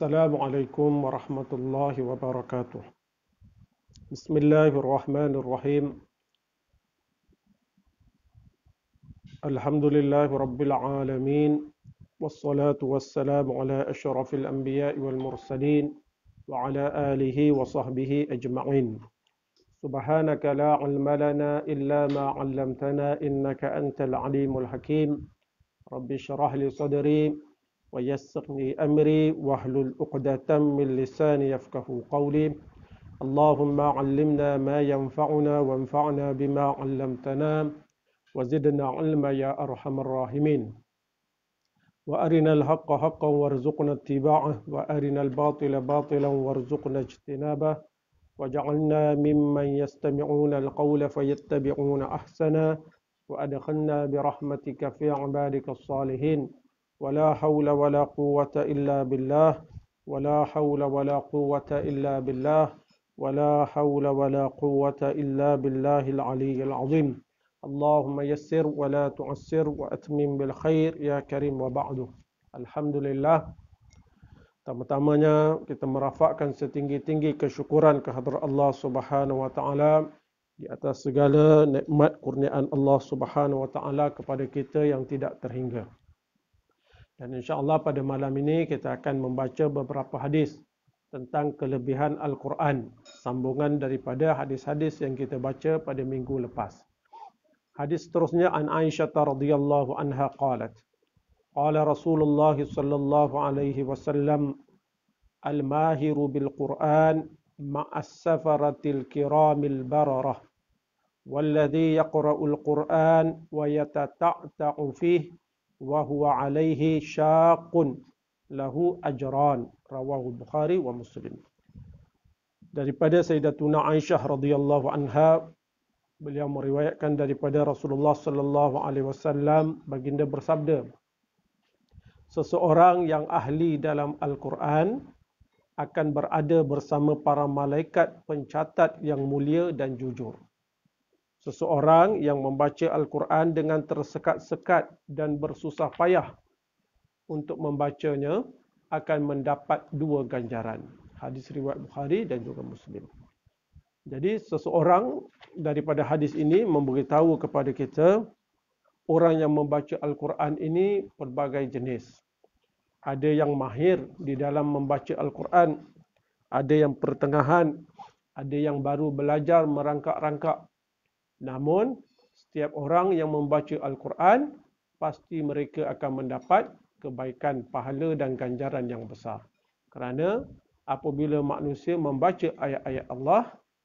السلام عليكم ورحمة الله وبركاته بسم الله الرحمن الرحيم الحمد لله رب العالمين والصلاة والسلام على أشرف الأنبياء والمرسلين وعلى آله وصحبه أجمعين سبحانك لا علم لنا إلا ما علمتنا إنك أنت العليم الحكيم رب اشرح لي صدري ويسر لي أمري واحلل عقدة من لساني يفقه قولي اللهم علمنا ما ينفعنا وانفعنا بما علمتنا وزدنا علما يا أرحم الراحمين وأرنا الحق حقا وارزقنا اتباعه وأرنا الباطل باطلا وارزقنا اجتنابه وجعلنا ممن يستمعون القول فيتبعون أحسنا وأدخلنا برحمتك في عبادك الصالحين ولا حول ولا قوة إلا بالله ولا حول ولا قوة إلا بالله ولا حول ولا قوة إلا بالله العلي العظيم اللهم يسر ولا تعسر وأتمم بالخير يا كريم وبعد الحمد لله Pertama-tamanya kita merafakkan setinggi-tinggi kesyukuran kehadiran Allah Subhanahu wa taala di atas segala nikmat kurniaan Allah Subhanahu wa taala kepada kita yang tidak terhingga. Dan Insya Allah pada malam ini kita akan membaca beberapa hadis tentang kelebihan Al-Quran. Sambungan daripada hadis-hadis yang kita baca pada minggu lepas. Hadis seterusnya An Aisyah radhiyallahu anha qalat. Qala Rasulullah sallallahu alaihi wasallam Al-mahiru bil Quran ma'as safaratil kiramil bararah yaqraul Qur'an wa ويتتعتع فيه wa huwa alaihi syaqun lahu ajran rawahu bukhari wa muslim daripada sayyidatuna aisyah radhiyallahu anha beliau meriwayatkan daripada rasulullah sallallahu alaihi wasallam baginda bersabda seseorang yang ahli dalam al-quran akan berada bersama para malaikat pencatat yang mulia dan jujur Seseorang yang membaca Al-Quran dengan tersekat-sekat dan bersusah payah untuk membacanya akan mendapat dua ganjaran. Hadis riwayat Bukhari dan juga Muslim. Jadi seseorang daripada hadis ini memberitahu kepada kita orang yang membaca Al-Quran ini pelbagai jenis. Ada yang mahir di dalam membaca Al-Quran, ada yang pertengahan, ada yang baru belajar merangkak-rangkak Namun, setiap orang yang membaca Al-Quran, pasti mereka akan mendapat kebaikan pahala dan ganjaran yang besar. Kerana apabila manusia membaca ayat-ayat Allah,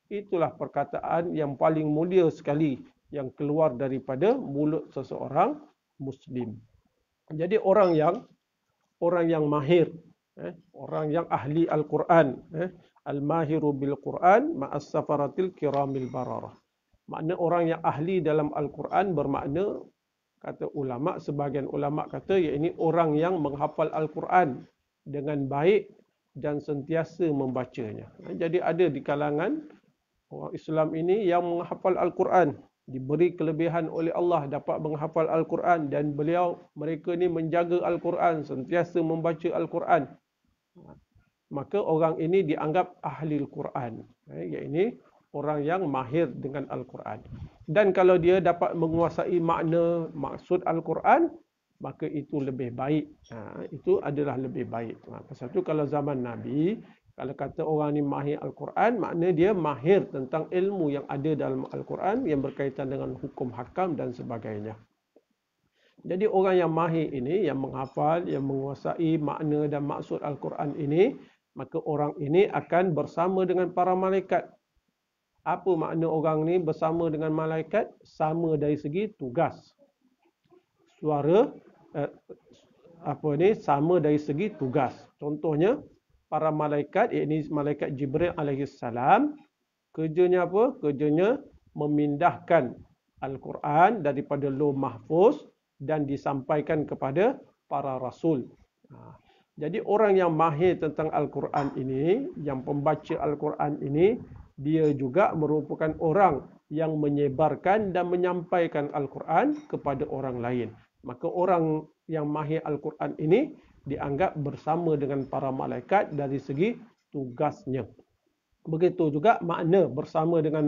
itulah perkataan yang paling mulia sekali yang keluar daripada mulut seseorang Muslim. Jadi orang yang orang yang mahir, eh, orang yang ahli Al-Quran, eh, al-mahiru bil-Quran ma'as-safaratil kiramil bararah. Makna orang yang ahli dalam Al-Quran bermakna kata ulama sebahagian ulama kata ya ini orang yang menghafal Al-Quran dengan baik dan sentiasa membacanya. Jadi ada di kalangan orang Islam ini yang menghafal Al-Quran diberi kelebihan oleh Allah dapat menghafal Al-Quran dan beliau mereka ni menjaga Al-Quran sentiasa membaca Al-Quran maka orang ini dianggap ahli Al-Quran ya ini orang yang mahir dengan Al-Quran. Dan kalau dia dapat menguasai makna maksud Al-Quran, maka itu lebih baik. Ha, itu adalah lebih baik. Ha, pasal tu kalau zaman Nabi, kalau kata orang ini mahir Al-Quran, makna dia mahir tentang ilmu yang ada dalam Al-Quran yang berkaitan dengan hukum hakam dan sebagainya. Jadi orang yang mahir ini, yang menghafal, yang menguasai makna dan maksud Al-Quran ini, maka orang ini akan bersama dengan para malaikat apa makna orang ni bersama dengan malaikat sama dari segi tugas suara eh, apa ni sama dari segi tugas contohnya para malaikat iaitu malaikat jibril alaihi salam kerjanya apa kerjanya memindahkan al-Quran daripada lo mahfuz dan disampaikan kepada para rasul ha. jadi orang yang mahir tentang al-Quran ini yang pembaca al-Quran ini dia juga merupakan orang yang menyebarkan dan menyampaikan Al-Quran kepada orang lain. Maka orang yang mahir Al-Quran ini dianggap bersama dengan para malaikat dari segi tugasnya. Begitu juga makna bersama dengan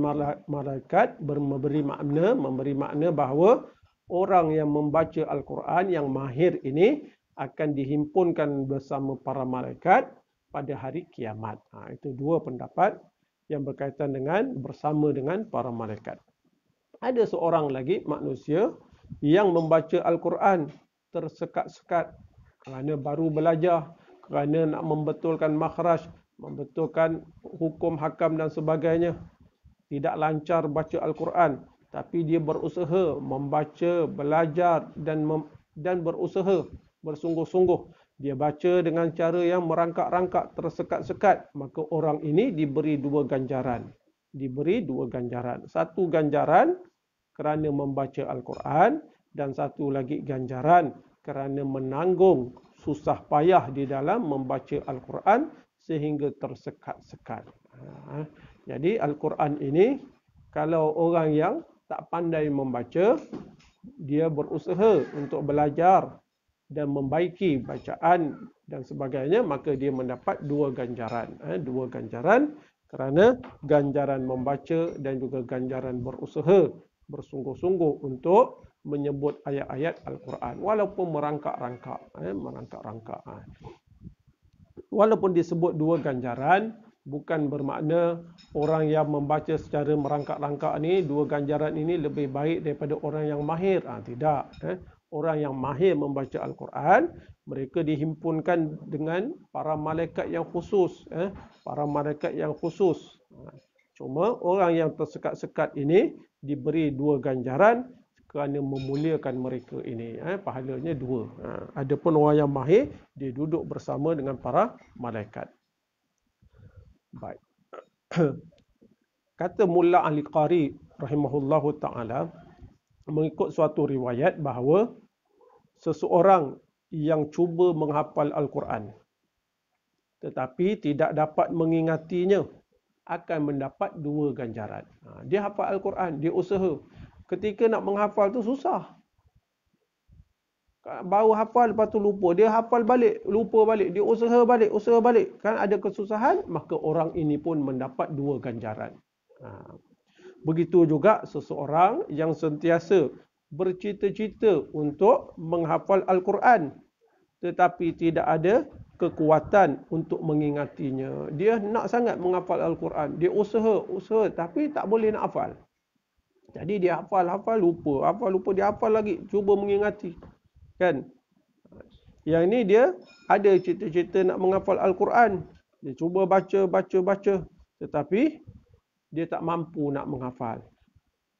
malaikat memberi makna, memberi makna bahawa orang yang membaca Al-Quran yang mahir ini akan dihimpunkan bersama para malaikat pada hari kiamat. Ha, itu dua pendapat yang berkaitan dengan bersama dengan para malaikat. Ada seorang lagi manusia yang membaca Al-Quran tersekat-sekat kerana baru belajar, kerana nak membetulkan makhraj, membetulkan hukum hakam dan sebagainya. Tidak lancar baca Al-Quran, tapi dia berusaha membaca, belajar dan mem- dan berusaha bersungguh-sungguh dia baca dengan cara yang merangkak-rangkak tersekat-sekat. Maka orang ini diberi dua ganjaran. Diberi dua ganjaran. Satu ganjaran kerana membaca Al-Quran dan satu lagi ganjaran kerana menanggung susah payah di dalam membaca Al-Quran sehingga tersekat-sekat. Ha. Jadi Al-Quran ini kalau orang yang tak pandai membaca dia berusaha untuk belajar dan membaiki bacaan dan sebagainya maka dia mendapat dua ganjaran eh, dua ganjaran kerana ganjaran membaca dan juga ganjaran berusaha bersungguh-sungguh untuk menyebut ayat-ayat Al-Quran walaupun merangkak-rangkak eh, merangkak-rangkak eh. walaupun disebut dua ganjaran bukan bermakna orang yang membaca secara merangkak-rangkak ni dua ganjaran ini lebih baik daripada orang yang mahir ah eh, tidak eh orang yang mahir membaca Al-Quran, mereka dihimpunkan dengan para malaikat yang khusus. Eh? Para malaikat yang khusus. Ha, cuma orang yang tersekat-sekat ini diberi dua ganjaran kerana memuliakan mereka ini. Eh? Pahalanya dua. Ha. Ada pun orang yang mahir, dia duduk bersama dengan para malaikat. Baik. Kata Mullah Ali Qari rahimahullahu ta'ala, mengikut suatu riwayat bahawa seseorang yang cuba menghafal al-Quran tetapi tidak dapat mengingatinya akan mendapat dua ganjaran. Ha, dia hafal al-Quran, dia usaha. Ketika nak menghafal tu susah. Baru hafal lepas tu lupa. Dia hafal balik, lupa balik, dia usaha balik, usaha balik. Kan ada kesusahan, maka orang ini pun mendapat dua ganjaran. Ha. Begitu juga seseorang yang sentiasa bercita-cita untuk menghafal Al-Quran tetapi tidak ada kekuatan untuk mengingatinya. Dia nak sangat menghafal Al-Quran. Dia usaha, usaha tapi tak boleh nak hafal. Jadi dia hafal, hafal, lupa. Hafal, lupa, dia hafal lagi. Cuba mengingati. Kan? Yang ini dia ada cita-cita nak menghafal Al-Quran. Dia cuba baca, baca, baca. Tetapi dia tak mampu nak menghafal.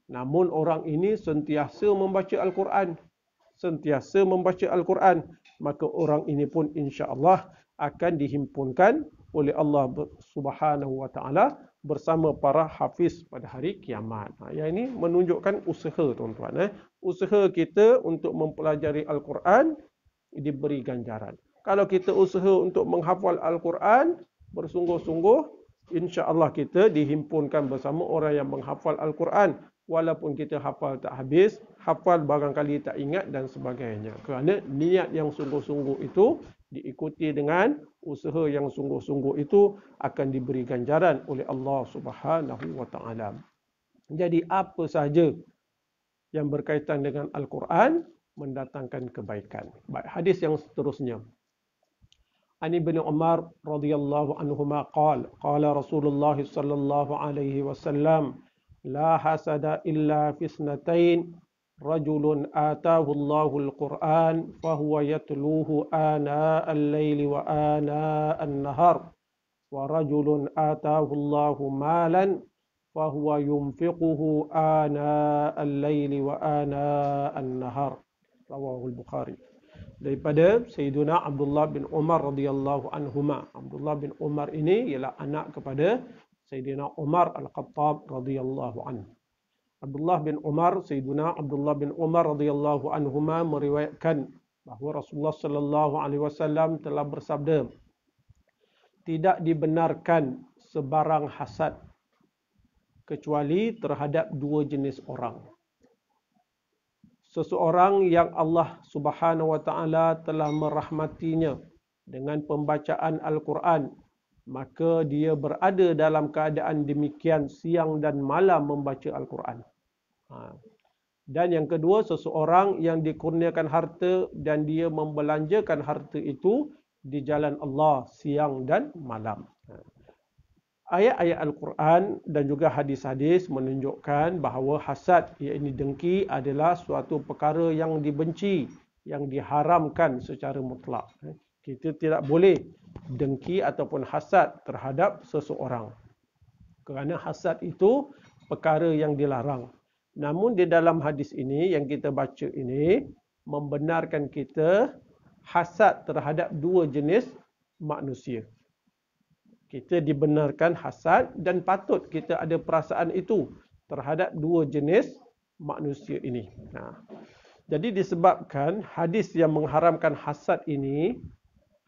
Namun orang ini sentiasa membaca Al-Quran. Sentiasa membaca Al-Quran. Maka orang ini pun insya Allah akan dihimpunkan oleh Allah subhanahu wa ta'ala bersama para hafiz pada hari kiamat. Ha, yang ini menunjukkan usaha tuan-tuan. Eh. Usaha kita untuk mempelajari Al-Quran diberi ganjaran. Kalau kita usaha untuk menghafal Al-Quran bersungguh-sungguh, insya-Allah kita dihimpunkan bersama orang yang menghafal al-Quran walaupun kita hafal tak habis, hafal barangkali tak ingat dan sebagainya. Kerana niat yang sungguh-sungguh itu diikuti dengan usaha yang sungguh-sungguh itu akan diberi ganjaran oleh Allah Subhanahu wa taala. Jadi apa sahaja yang berkaitan dengan al-Quran mendatangkan kebaikan. Baik, hadis yang seterusnya. عن ابن عمر رضي الله عنهما قال قال رسول الله صلى الله عليه وسلم لا حسد إلا في اثنتين رجل آتاه الله القرآن فهو يتلوه آناء الليل وآناء النهار ورجل آتاه الله مالا فهو ينفقه آناء الليل وآناء النهار رواه البخاري daripada Sayyiduna Abdullah bin Umar radhiyallahu anhuma. Abdullah bin Umar ini ialah anak kepada Sayyidina Umar Al-Khattab radhiyallahu an. Abdullah bin Umar, Sayyiduna Abdullah bin Umar radhiyallahu anhuma meriwayatkan bahawa Rasulullah sallallahu alaihi wasallam telah bersabda, tidak dibenarkan sebarang hasad kecuali terhadap dua jenis orang seseorang yang Allah Subhanahu wa taala telah merahmatinya dengan pembacaan Al-Quran maka dia berada dalam keadaan demikian siang dan malam membaca Al-Quran. Ha. Dan yang kedua seseorang yang dikurniakan harta dan dia membelanjakan harta itu di jalan Allah siang dan malam. Ha ayat-ayat Al-Quran dan juga hadis-hadis menunjukkan bahawa hasad iaitu dengki adalah suatu perkara yang dibenci yang diharamkan secara mutlak. Kita tidak boleh dengki ataupun hasad terhadap seseorang. Kerana hasad itu perkara yang dilarang. Namun di dalam hadis ini yang kita baca ini membenarkan kita hasad terhadap dua jenis manusia kita dibenarkan hasad dan patut kita ada perasaan itu terhadap dua jenis manusia ini. Nah. Ha. Jadi disebabkan hadis yang mengharamkan hasad ini,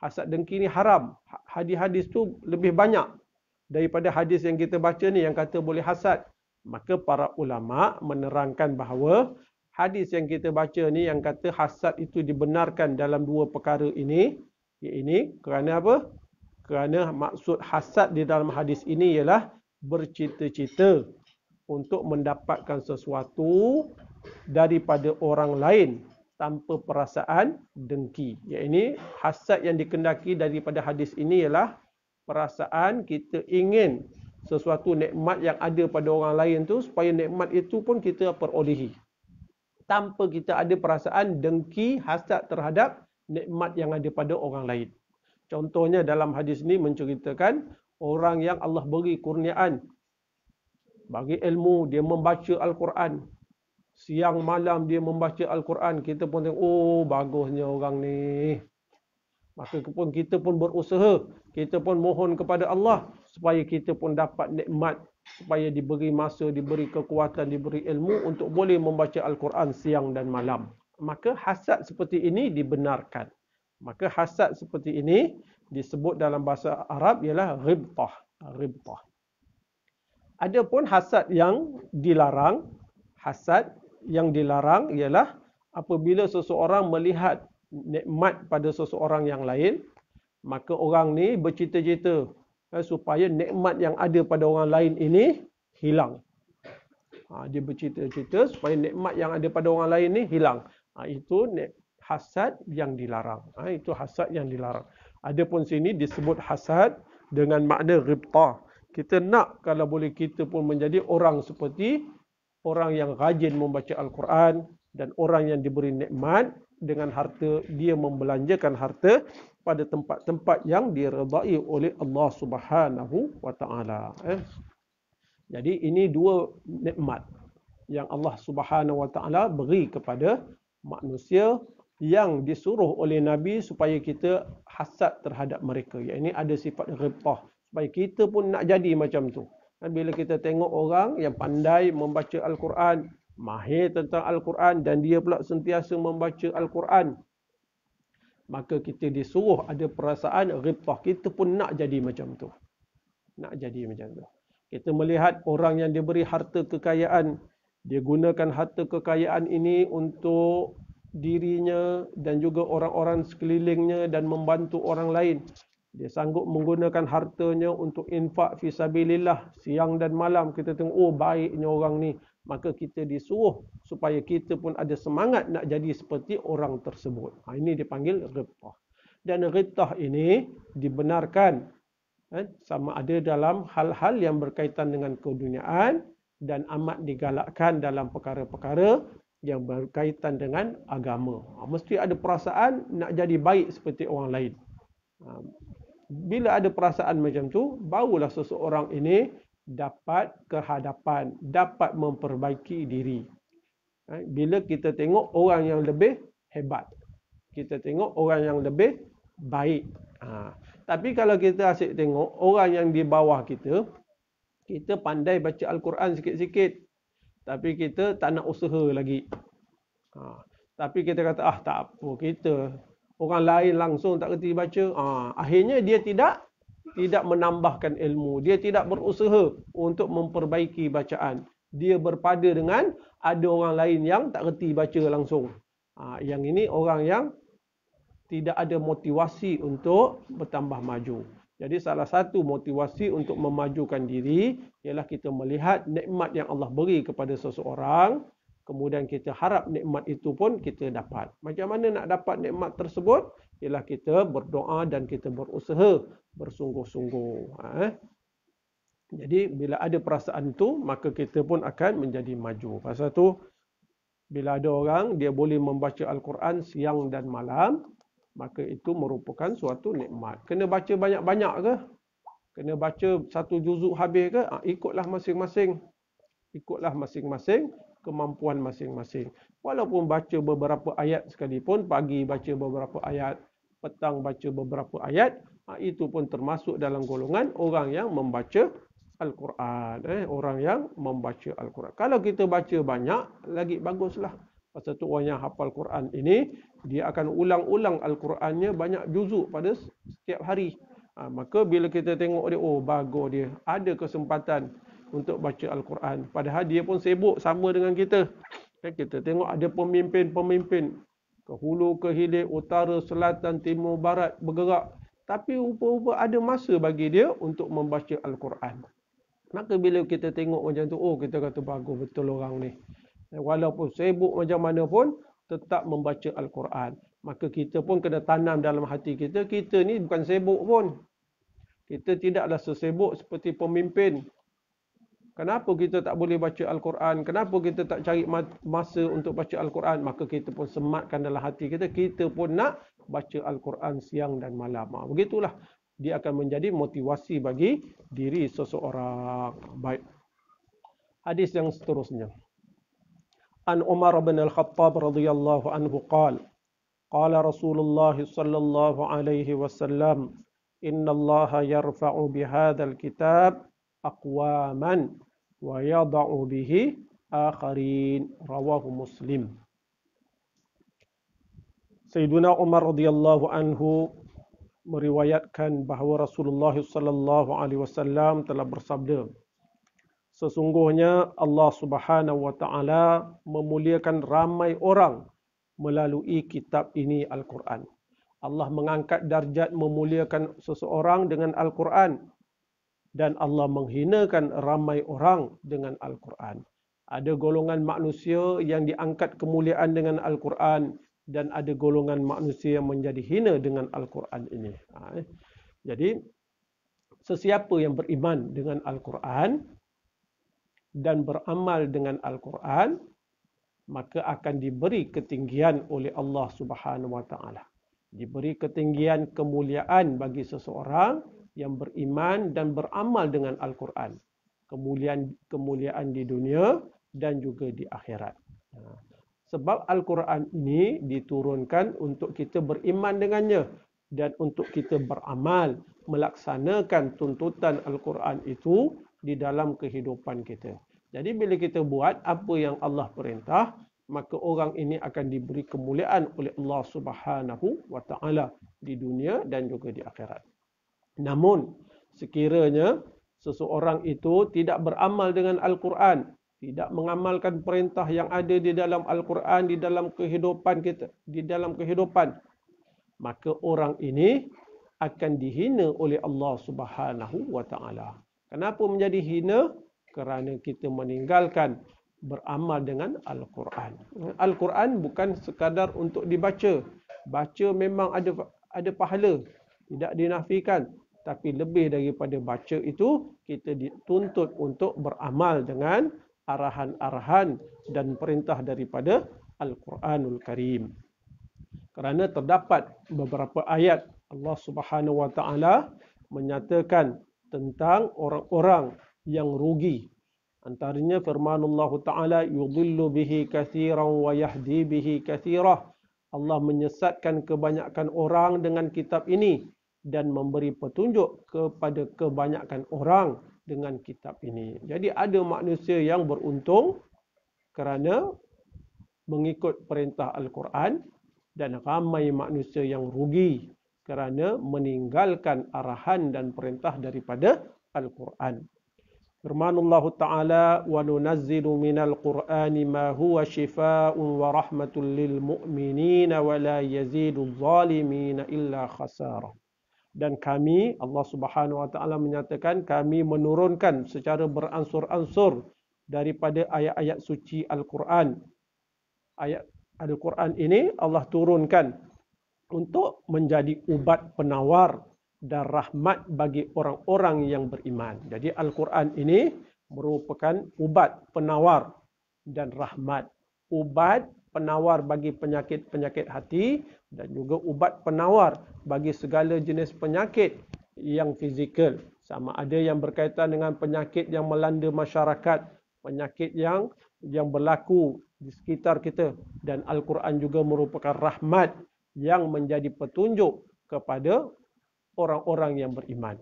hasad dengki ini haram. Ha, hadis-hadis tu lebih banyak daripada hadis yang kita baca ni yang kata boleh hasad. Maka para ulama menerangkan bahawa hadis yang kita baca ni yang kata hasad itu dibenarkan dalam dua perkara ini, ini kerana apa? Kerana maksud hasad di dalam hadis ini ialah bercita-cita untuk mendapatkan sesuatu daripada orang lain tanpa perasaan dengki. Yang ini hasad yang dikendaki daripada hadis ini ialah perasaan kita ingin sesuatu nikmat yang ada pada orang lain tu supaya nikmat itu pun kita perolehi. Tanpa kita ada perasaan dengki hasad terhadap nikmat yang ada pada orang lain. Contohnya dalam hadis ini menceritakan orang yang Allah beri kurniaan bagi ilmu dia membaca Al-Quran. Siang malam dia membaca Al-Quran. Kita pun tengok, oh bagusnya orang ni. Maka pun kita pun berusaha. Kita pun mohon kepada Allah. Supaya kita pun dapat nikmat. Supaya diberi masa, diberi kekuatan, diberi ilmu. Untuk boleh membaca Al-Quran siang dan malam. Maka hasad seperti ini dibenarkan. Maka hasad seperti ini disebut dalam bahasa Arab ialah ribtah. ribtah. Ada pun hasad yang dilarang. Hasad yang dilarang ialah apabila seseorang melihat nikmat pada seseorang yang lain, maka orang ni bercita-cita eh, supaya nikmat yang ada pada orang lain ini hilang. Ha, dia bercita-cita supaya nikmat yang ada pada orang lain ini hilang. Ha, itu hasad yang dilarang. Ha, itu hasad yang dilarang. Adapun sini disebut hasad dengan makna ribta. Kita nak kalau boleh kita pun menjadi orang seperti orang yang rajin membaca Al-Quran dan orang yang diberi nikmat dengan harta dia membelanjakan harta pada tempat-tempat yang diredai oleh Allah Subhanahu wa Eh. Jadi ini dua nikmat yang Allah Subhanahu wa beri kepada manusia yang disuruh oleh Nabi supaya kita hasad terhadap mereka. Yang ini ada sifat repah. Supaya kita pun nak jadi macam tu. bila kita tengok orang yang pandai membaca Al-Quran, mahir tentang Al-Quran dan dia pula sentiasa membaca Al-Quran, maka kita disuruh ada perasaan repah. Kita pun nak jadi macam tu. Nak jadi macam tu. Kita melihat orang yang diberi harta kekayaan, dia gunakan harta kekayaan ini untuk dirinya dan juga orang-orang sekelilingnya dan membantu orang lain. Dia sanggup menggunakan hartanya untuk infak fisabilillah siang dan malam. Kita tengok, oh baiknya orang ni. Maka kita disuruh supaya kita pun ada semangat nak jadi seperti orang tersebut. Ha, ini dipanggil ritah. Dan ritah ini dibenarkan eh, sama ada dalam hal-hal yang berkaitan dengan keduniaan dan amat digalakkan dalam perkara-perkara yang berkaitan dengan agama. Ha, mesti ada perasaan nak jadi baik seperti orang lain. Ha, bila ada perasaan macam tu, barulah seseorang ini dapat kehadapan, dapat memperbaiki diri. Ha, bila kita tengok orang yang lebih hebat. Kita tengok orang yang lebih baik. Tapi kalau kita asyik tengok orang yang di bawah kita, kita pandai baca Al-Quran sikit-sikit, tapi kita tak nak usaha lagi. Ha. Tapi kita kata, ah tak apa kita. Orang lain langsung tak kerti baca. Ha. Akhirnya dia tidak tidak menambahkan ilmu. Dia tidak berusaha untuk memperbaiki bacaan. Dia berpada dengan ada orang lain yang tak kerti baca langsung. Ha. Yang ini orang yang tidak ada motivasi untuk bertambah maju. Jadi salah satu motivasi untuk memajukan diri ialah kita melihat nikmat yang Allah beri kepada seseorang kemudian kita harap nikmat itu pun kita dapat. Macam mana nak dapat nikmat tersebut? Ialah kita berdoa dan kita berusaha bersungguh-sungguh. Ha, eh? Jadi bila ada perasaan tu maka kita pun akan menjadi maju. Pasal tu bila ada orang dia boleh membaca Al-Quran siang dan malam maka itu merupakan suatu nikmat. Kena baca banyak-banyak ke? Kena baca satu juzuk habis ke? Ha, ikutlah masing-masing. Ikutlah masing-masing kemampuan masing-masing. Walaupun baca beberapa ayat sekalipun, pagi baca beberapa ayat, petang baca beberapa ayat, ha, itu pun termasuk dalam golongan orang yang membaca Al-Quran. Eh? Orang yang membaca Al-Quran. Kalau kita baca banyak, lagi baguslah pasal tu orang yang hafal Quran ini dia akan ulang-ulang al-Qurannya banyak juzuk pada setiap hari ha, maka bila kita tengok dia oh bagus dia ada kesempatan untuk baca al-Quran padahal dia pun sibuk sama dengan kita ya, kita tengok ada pemimpin-pemimpin ke hulu ke hilir utara selatan timur barat bergerak tapi rupa-rupa ada masa bagi dia untuk membaca al-Quran maka bila kita tengok macam tu oh kita kata bagus betul orang ni Walaupun sibuk macam mana pun, tetap membaca Al-Quran. Maka kita pun kena tanam dalam hati kita, kita ni bukan sibuk pun. Kita tidaklah sesibuk seperti pemimpin. Kenapa kita tak boleh baca Al-Quran? Kenapa kita tak cari masa untuk baca Al-Quran? Maka kita pun sematkan dalam hati kita, kita pun nak baca Al-Quran siang dan malam. Ha, begitulah. Dia akan menjadi motivasi bagi diri seseorang. Baik. Hadis yang seterusnya. عن عمر بن الخطاب رضي الله عنه قال قال رسول الله صلى الله عليه وسلم إن الله يرفع بهذا الكتاب أقواما ويضع به آخرين رواه مسلم سيدنا عمر رضي الله عنه meriwayatkan bahawa Rasulullah sallallahu alaihi wasallam telah bersabda Sesungguhnya Allah Subhanahu wa taala memuliakan ramai orang melalui kitab ini Al-Quran. Allah mengangkat darjat memuliakan seseorang dengan Al-Quran dan Allah menghinakan ramai orang dengan Al-Quran. Ada golongan manusia yang diangkat kemuliaan dengan Al-Quran dan ada golongan manusia yang menjadi hina dengan Al-Quran ini. Ha, eh. Jadi sesiapa yang beriman dengan Al-Quran, dan beramal dengan Al-Quran, maka akan diberi ketinggian oleh Allah Subhanahu Wa Taala. Diberi ketinggian kemuliaan bagi seseorang yang beriman dan beramal dengan Al-Quran. Kemuliaan kemuliaan di dunia dan juga di akhirat. Ha. Sebab Al-Quran ini diturunkan untuk kita beriman dengannya dan untuk kita beramal melaksanakan tuntutan Al-Quran itu di dalam kehidupan kita. Jadi bila kita buat apa yang Allah perintah, maka orang ini akan diberi kemuliaan oleh Allah Subhanahu wa taala di dunia dan juga di akhirat. Namun sekiranya seseorang itu tidak beramal dengan al-Quran, tidak mengamalkan perintah yang ada di dalam al-Quran di dalam kehidupan kita, di dalam kehidupan, maka orang ini akan dihina oleh Allah Subhanahu wa taala. Kenapa menjadi hina? kerana kita meninggalkan beramal dengan al-Quran. Al-Quran bukan sekadar untuk dibaca. Baca memang ada ada pahala, tidak dinafikan, tapi lebih daripada baca itu kita dituntut untuk beramal dengan arahan-arahan dan perintah daripada Al-Quranul Karim. Kerana terdapat beberapa ayat Allah Subhanahu Wa Taala menyatakan tentang orang-orang yang rugi. Antaranya firman Allah Ta'ala yudhillu bihi kathiran wa yahdi bihi kathirah. Allah menyesatkan kebanyakan orang dengan kitab ini dan memberi petunjuk kepada kebanyakan orang dengan kitab ini. Jadi ada manusia yang beruntung kerana mengikut perintah Al-Quran dan ramai manusia yang rugi kerana meninggalkan arahan dan perintah daripada Al-Quran firman Allah Ta'ala wa nunazzilu minal qur'ani ma huwa shifaa'un wa rahmatun lil mu'minin wa la yazidu dhalimin illa khasara dan kami Allah Subhanahu wa taala menyatakan kami menurunkan secara beransur-ansur daripada ayat-ayat suci Al-Quran. Ayat Al-Quran ini Allah turunkan untuk menjadi ubat penawar dan rahmat bagi orang-orang yang beriman. Jadi Al-Quran ini merupakan ubat penawar dan rahmat. Ubat penawar bagi penyakit-penyakit hati dan juga ubat penawar bagi segala jenis penyakit yang fizikal. Sama ada yang berkaitan dengan penyakit yang melanda masyarakat, penyakit yang yang berlaku di sekitar kita dan Al-Quran juga merupakan rahmat yang menjadi petunjuk kepada orang-orang yang beriman.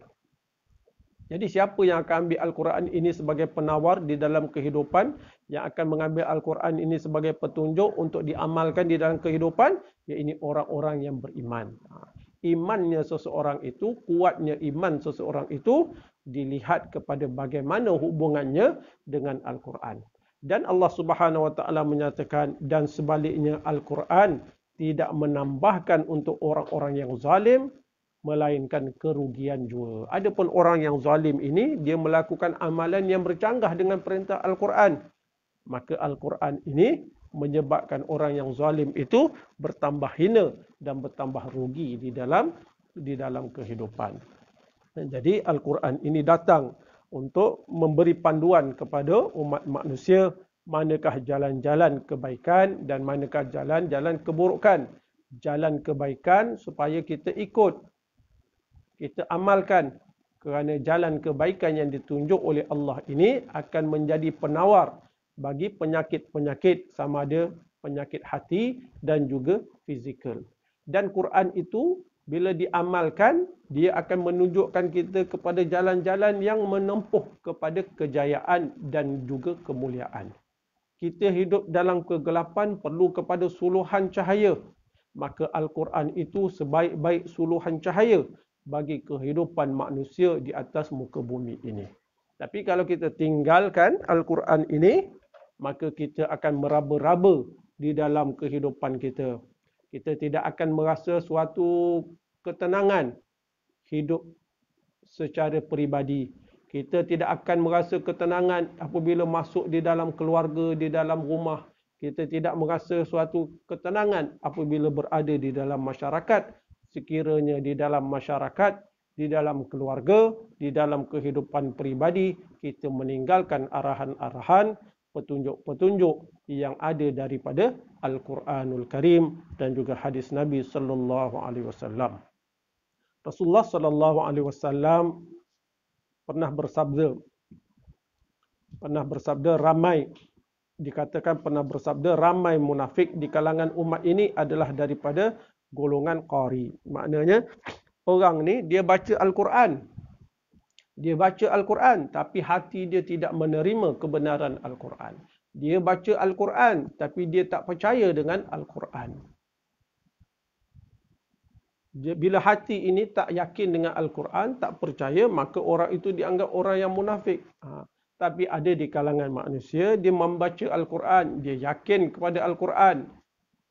Jadi siapa yang akan ambil Al-Quran ini sebagai penawar di dalam kehidupan, yang akan mengambil Al-Quran ini sebagai petunjuk untuk diamalkan di dalam kehidupan, ya ini orang-orang yang beriman. Ha. Imannya seseorang itu, kuatnya iman seseorang itu, dilihat kepada bagaimana hubungannya dengan Al-Quran. Dan Allah Subhanahu Wa Taala menyatakan dan sebaliknya Al-Quran tidak menambahkan untuk orang-orang yang zalim melainkan kerugian jua. Adapun orang yang zalim ini, dia melakukan amalan yang bercanggah dengan perintah Al-Quran. Maka Al-Quran ini menyebabkan orang yang zalim itu bertambah hina dan bertambah rugi di dalam di dalam kehidupan. Jadi Al-Quran ini datang untuk memberi panduan kepada umat manusia manakah jalan-jalan kebaikan dan manakah jalan-jalan keburukan. Jalan kebaikan supaya kita ikut kita amalkan kerana jalan kebaikan yang ditunjuk oleh Allah ini akan menjadi penawar bagi penyakit-penyakit sama ada penyakit hati dan juga fizikal. Dan Quran itu bila diamalkan, dia akan menunjukkan kita kepada jalan-jalan yang menempuh kepada kejayaan dan juga kemuliaan. Kita hidup dalam kegelapan perlu kepada suluhan cahaya. Maka Al-Quran itu sebaik-baik suluhan cahaya bagi kehidupan manusia di atas muka bumi ini. Tapi kalau kita tinggalkan Al-Quran ini, maka kita akan meraba-raba di dalam kehidupan kita. Kita tidak akan merasa suatu ketenangan hidup secara peribadi. Kita tidak akan merasa ketenangan apabila masuk di dalam keluarga, di dalam rumah. Kita tidak merasa suatu ketenangan apabila berada di dalam masyarakat sekiranya di dalam masyarakat, di dalam keluarga, di dalam kehidupan peribadi, kita meninggalkan arahan-arahan, petunjuk-petunjuk yang ada daripada Al-Quranul Karim dan juga hadis Nabi sallallahu alaihi wasallam. Rasulullah sallallahu alaihi wasallam pernah bersabda pernah bersabda ramai dikatakan pernah bersabda ramai munafik di kalangan umat ini adalah daripada golongan qari. Maknanya orang ni dia baca al-Quran. Dia baca al-Quran tapi hati dia tidak menerima kebenaran al-Quran. Dia baca al-Quran tapi dia tak percaya dengan al-Quran. Bila hati ini tak yakin dengan al-Quran, tak percaya, maka orang itu dianggap orang yang munafik. Ha. Tapi ada di kalangan manusia dia membaca al-Quran, dia yakin kepada al-Quran,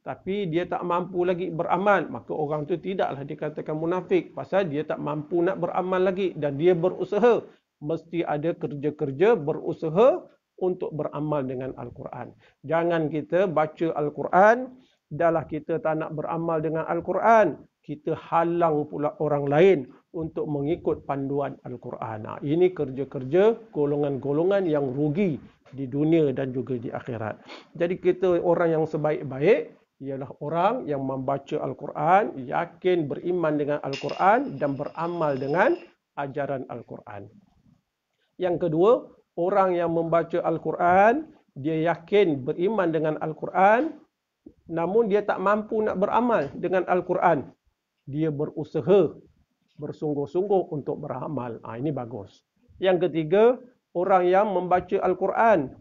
tapi dia tak mampu lagi beramal maka orang tu tidaklah dikatakan munafik pasal dia tak mampu nak beramal lagi dan dia berusaha mesti ada kerja-kerja berusaha untuk beramal dengan al-Quran jangan kita baca al-Quran dahlah kita tak nak beramal dengan al-Quran kita halang pula orang lain untuk mengikut panduan al-Quran. Nah, ha, ini kerja-kerja golongan-golongan yang rugi di dunia dan juga di akhirat. Jadi kita orang yang sebaik-baik ialah orang yang membaca Al-Quran, yakin beriman dengan Al-Quran dan beramal dengan ajaran Al-Quran. Yang kedua, orang yang membaca Al-Quran, dia yakin beriman dengan Al-Quran namun dia tak mampu nak beramal dengan Al-Quran. Dia berusaha bersungguh-sungguh untuk beramal. Ah ha, ini bagus. Yang ketiga, orang yang membaca Al-Quran,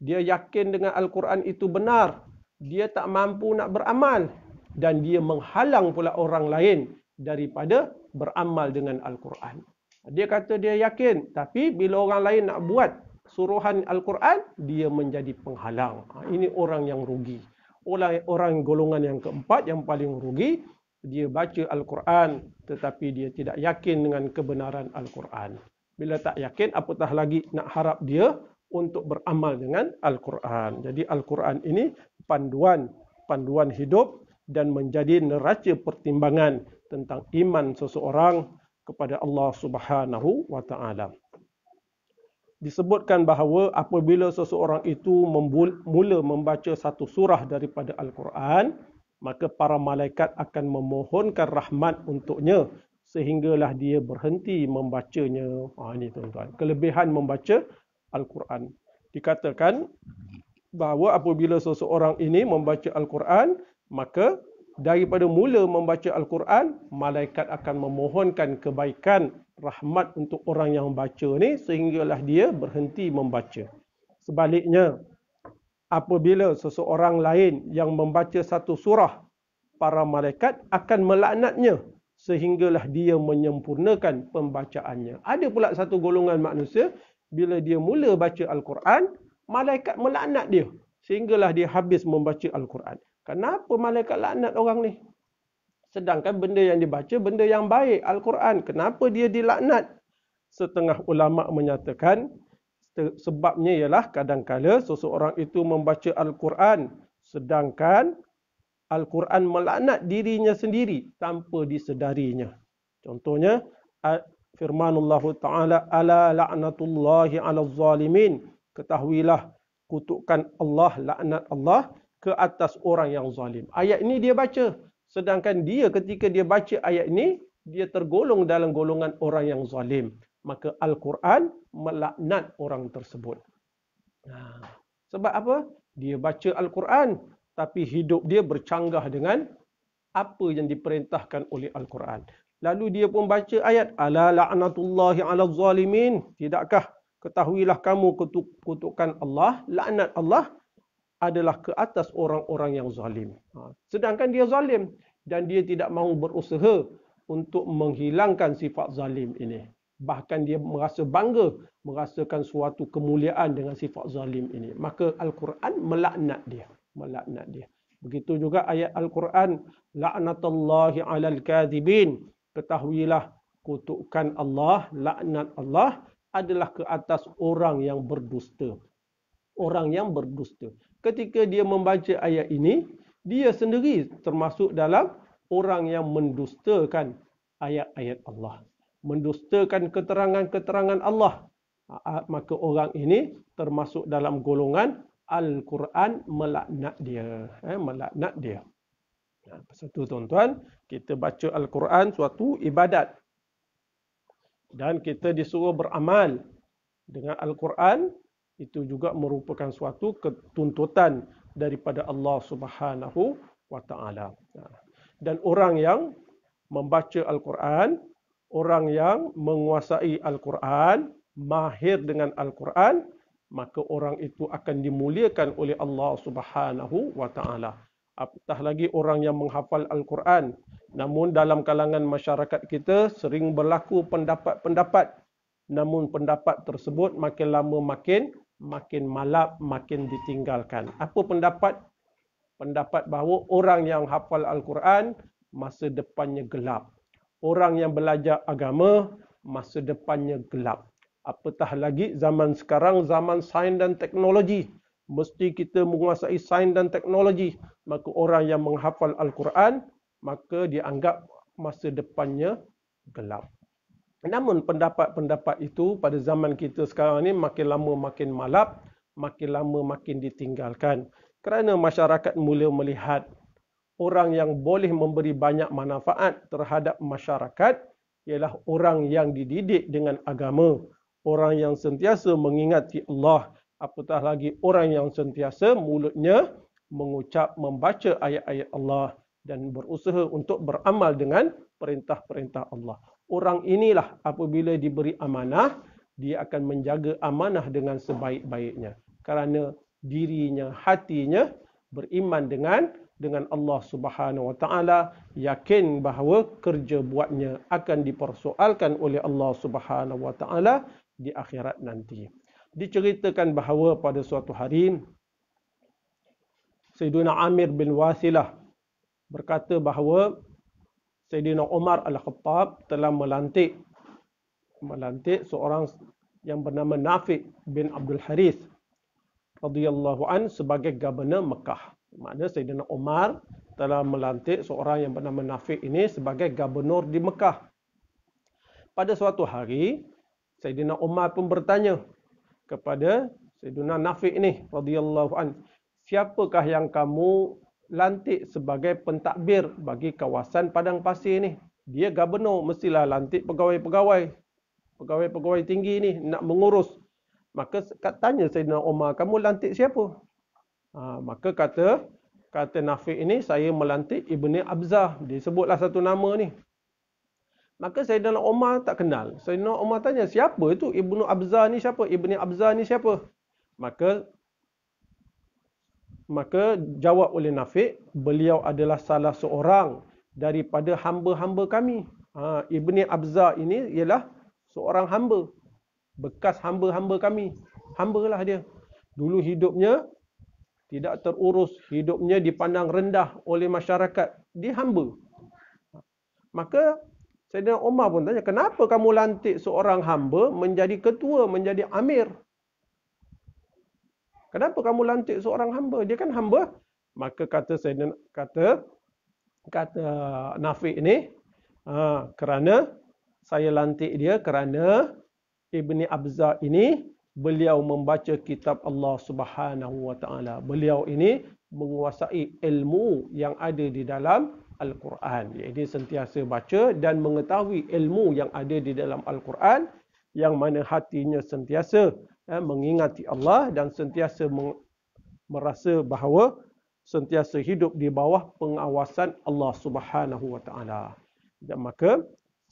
dia yakin dengan Al-Quran itu benar dia tak mampu nak beramal dan dia menghalang pula orang lain daripada beramal dengan Al-Quran. Dia kata dia yakin tapi bila orang lain nak buat suruhan Al-Quran dia menjadi penghalang. Ha, ini orang yang rugi. Orang, orang golongan yang keempat yang paling rugi dia baca Al-Quran tetapi dia tidak yakin dengan kebenaran Al-Quran. Bila tak yakin apatah lagi nak harap dia untuk beramal dengan Al-Quran. Jadi Al-Quran ini panduan panduan hidup dan menjadi neraca pertimbangan tentang iman seseorang kepada Allah Subhanahu wa taala. Disebutkan bahawa apabila seseorang itu mula membaca satu surah daripada Al-Quran, maka para malaikat akan memohonkan rahmat untuknya sehinggalah dia berhenti membacanya. Ha, ini tuan-tuan. Kelebihan membaca Al-Quran. Dikatakan bahawa apabila seseorang ini membaca Al-Quran, maka daripada mula membaca Al-Quran, malaikat akan memohonkan kebaikan rahmat untuk orang yang membaca ini sehinggalah dia berhenti membaca. Sebaliknya, apabila seseorang lain yang membaca satu surah, para malaikat akan melaknatnya sehinggalah dia menyempurnakan pembacaannya. Ada pula satu golongan manusia, bila dia mula baca Al-Quran, malaikat melaknat dia sehinggalah dia habis membaca al-Quran. Kenapa malaikat laknat orang ni? Sedangkan benda yang dibaca benda yang baik al-Quran. Kenapa dia dilaknat? Setengah ulama menyatakan sebabnya ialah kadangkala seseorang itu membaca al-Quran sedangkan al-Quran melaknat dirinya sendiri tanpa disedarinya. Contohnya firman Allah Taala ala la'natullahi 'alal zalimin ketahuilah kutukan Allah, laknat Allah ke atas orang yang zalim. Ayat ini dia baca. Sedangkan dia ketika dia baca ayat ini, dia tergolong dalam golongan orang yang zalim. Maka Al-Quran melaknat orang tersebut. Ha. Sebab apa? Dia baca Al-Quran tapi hidup dia bercanggah dengan apa yang diperintahkan oleh Al-Quran. Lalu dia pun baca ayat ala la'natullahi 'alal zalimin. Tidakkah ketahuilah kamu kutukan Allah, laknat Allah adalah ke atas orang-orang yang zalim. Ha, sedangkan dia zalim dan dia tidak mahu berusaha untuk menghilangkan sifat zalim ini. Bahkan dia merasa bangga merasakan suatu kemuliaan dengan sifat zalim ini. Maka Al-Quran melaknat dia. Melaknat dia. Begitu juga ayat Al-Quran. La'natallahi alal kadibin. Ketahuilah kutukan Allah, laknat Allah adalah ke atas orang yang berdusta. Orang yang berdusta. Ketika dia membaca ayat ini, dia sendiri termasuk dalam orang yang mendustakan ayat-ayat Allah. Mendustakan keterangan-keterangan Allah. Ha, ha, maka orang ini termasuk dalam golongan Al-Quran melaknat dia. Eh, melaknat dia. Satu ha, pasal tuan-tuan, kita baca Al-Quran suatu ibadat dan kita disuruh beramal dengan al-Quran itu juga merupakan suatu ketuntutan daripada Allah Subhanahu wa Dan orang yang membaca al-Quran, orang yang menguasai al-Quran, mahir dengan al-Quran, maka orang itu akan dimuliakan oleh Allah Subhanahu wa apatah lagi orang yang menghafal Al-Quran. Namun dalam kalangan masyarakat kita sering berlaku pendapat-pendapat. Namun pendapat tersebut makin lama makin makin malap, makin ditinggalkan. Apa pendapat? Pendapat bahawa orang yang hafal Al-Quran masa depannya gelap. Orang yang belajar agama masa depannya gelap. Apatah lagi zaman sekarang, zaman sains dan teknologi mesti kita menguasai sains dan teknologi. Maka orang yang menghafal Al-Quran, maka dianggap masa depannya gelap. Namun pendapat-pendapat itu pada zaman kita sekarang ini makin lama makin malap, makin lama makin ditinggalkan. Kerana masyarakat mula melihat orang yang boleh memberi banyak manfaat terhadap masyarakat ialah orang yang dididik dengan agama. Orang yang sentiasa mengingati Allah apatah lagi orang yang sentiasa mulutnya mengucap membaca ayat-ayat Allah dan berusaha untuk beramal dengan perintah-perintah Allah. Orang inilah apabila diberi amanah, dia akan menjaga amanah dengan sebaik-baiknya. Kerana dirinya, hatinya beriman dengan dengan Allah Subhanahu Wa Taala yakin bahawa kerja buatnya akan dipersoalkan oleh Allah Subhanahu Wa Taala di akhirat nanti diceritakan bahawa pada suatu hari Sayyidina Amir bin Wasilah berkata bahawa Sayyidina Umar Al-Khattab telah melantik melantik seorang yang bernama Nafiq bin Abdul Haris radhiyallahu an sebagai gubernur Mekah. Maknanya Sayyidina Umar telah melantik seorang yang bernama Nafiq ini sebagai gubernur di Mekah. Pada suatu hari, Sayyidina Umar pun bertanya kepada Sayyidina Nafiq ni radhiyallahu an siapakah yang kamu lantik sebagai pentadbir bagi kawasan padang pasir ni dia gubernur mestilah lantik pegawai-pegawai pegawai-pegawai tinggi ni nak mengurus maka katanya Sayyidina Umar kamu lantik siapa ha, maka kata kata Nafiq ini saya melantik Ibni Abzah disebutlah satu nama ni Maka Sayyidina Umar tak kenal. Sayyidina Umar tanya, siapa itu Ibnu Abza ni siapa? Ibni Abza ni siapa? Maka maka jawab oleh Nafiq, beliau adalah salah seorang daripada hamba-hamba kami. Ha, Ibni Abza ini ialah seorang hamba. Bekas hamba-hamba kami. Hamba lah dia. Dulu hidupnya tidak terurus. Hidupnya dipandang rendah oleh masyarakat. Dia hamba. Maka Saidina Umar pun tanya, kenapa kamu lantik seorang hamba menjadi ketua, menjadi amir? Kenapa kamu lantik seorang hamba? Dia kan hamba. Maka kata saya kata kata Nafiq ni, ha, kerana saya lantik dia kerana Ibni Abza ini beliau membaca kitab Allah Subhanahu Wa Taala. Beliau ini menguasai ilmu yang ada di dalam Al-Quran. iaitu sentiasa baca dan mengetahui ilmu yang ada di dalam Al-Quran yang mana hatinya sentiasa eh, mengingati Allah dan sentiasa merasa bahawa sentiasa hidup di bawah pengawasan Allah Subhanahu Wa Taala. Dan maka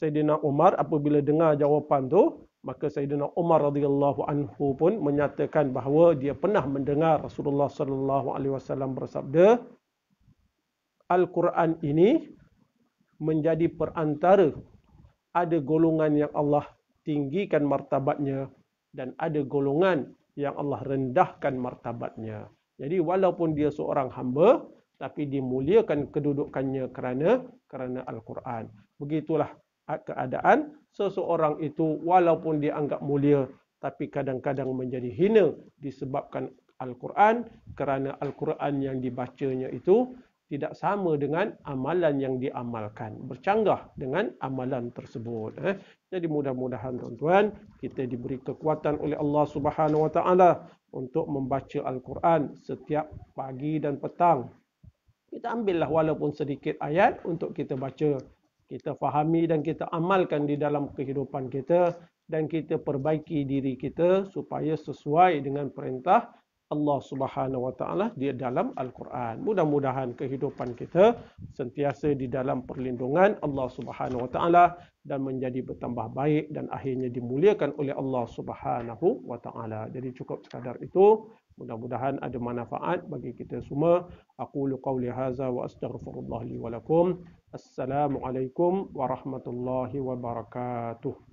Sayyidina Umar apabila dengar jawapan tu, maka Sayyidina Umar radhiyallahu anhu pun menyatakan bahawa dia pernah mendengar Rasulullah sallallahu alaihi wasallam bersabda, Al-Quran ini menjadi perantara ada golongan yang Allah tinggikan martabatnya dan ada golongan yang Allah rendahkan martabatnya. Jadi walaupun dia seorang hamba tapi dimuliakan kedudukannya kerana kerana Al-Quran. Begitulah keadaan seseorang itu walaupun dia anggap mulia tapi kadang-kadang menjadi hina disebabkan Al-Quran kerana Al-Quran yang dibacanya itu tidak sama dengan amalan yang diamalkan. Bercanggah dengan amalan tersebut. Eh. Jadi mudah-mudahan tuan-tuan kita diberi kekuatan oleh Allah Subhanahu Wa Taala untuk membaca Al-Quran setiap pagi dan petang. Kita ambillah walaupun sedikit ayat untuk kita baca. Kita fahami dan kita amalkan di dalam kehidupan kita dan kita perbaiki diri kita supaya sesuai dengan perintah Allah Subhanahu Wa Taala di dalam Al-Quran. Mudah-mudahan kehidupan kita sentiasa di dalam perlindungan Allah Subhanahu Wa Taala dan menjadi bertambah baik dan akhirnya dimuliakan oleh Allah Subhanahu Wa Taala. Jadi cukup sekadar itu. Mudah-mudahan ada manfaat bagi kita semua. Aku qawli haza wa astaghfirullah wa lakum. Assalamualaikum warahmatullahi wabarakatuh.